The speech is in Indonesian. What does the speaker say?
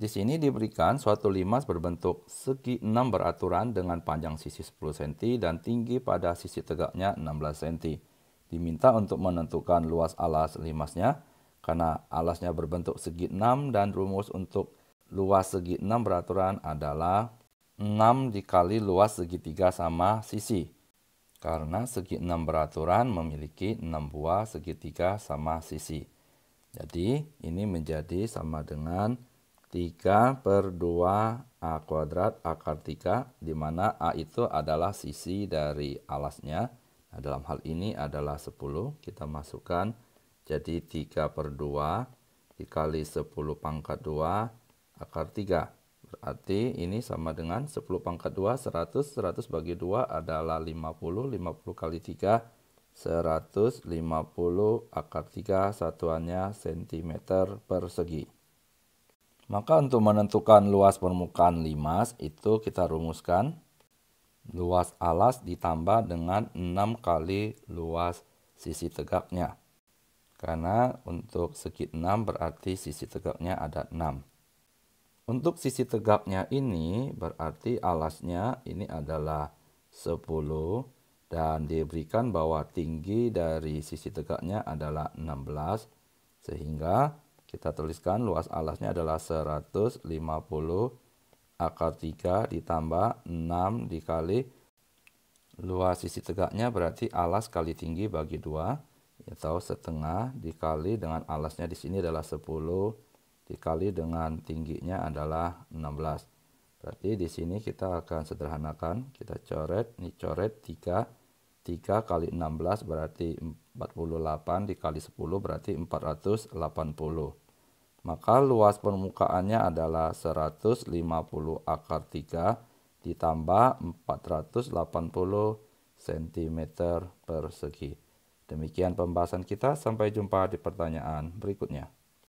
Di sini diberikan suatu limas berbentuk segi 6 beraturan dengan panjang sisi 10 cm dan tinggi pada sisi tegaknya 16 cm. Diminta untuk menentukan luas alas limasnya karena alasnya berbentuk segi 6 dan rumus untuk luas segi 6 beraturan adalah 6 dikali luas segi 3 sama sisi. Karena segi 6 beraturan memiliki 6 buah segi 3 sama sisi. Jadi ini menjadi sama dengan 3 per 2 A kuadrat akar 3 di mana A itu adalah sisi dari alasnya nah, dalam hal ini adalah 10 kita masukkan jadi 3 per 2 dikali 10 pangkat 2 akar 3 berarti ini sama dengan 10 pangkat 2 100 100 bagi 2 adalah 50 50 kali 3 150 akar 3 satuannya cm persegi maka untuk menentukan luas permukaan limas itu kita rumuskan luas alas ditambah dengan 6 kali luas sisi tegaknya. Karena untuk segi 6 berarti sisi tegaknya ada 6. Untuk sisi tegaknya ini berarti alasnya ini adalah 10 dan diberikan bahwa tinggi dari sisi tegaknya adalah 16 sehingga kita tuliskan luas alasnya adalah 150 akar 3 ditambah 6 dikali luas sisi tegaknya berarti alas kali tinggi bagi 2 atau setengah dikali dengan alasnya di sini adalah 10 dikali dengan tingginya adalah 16. Berarti di sini kita akan sederhanakan, kita coret, ini coret 3 3 kali 16 berarti 48 dikali 10 berarti 480. Maka luas permukaannya adalah 150 akar 3 ditambah 480 cm persegi. Demikian pembahasan kita, sampai jumpa di pertanyaan berikutnya.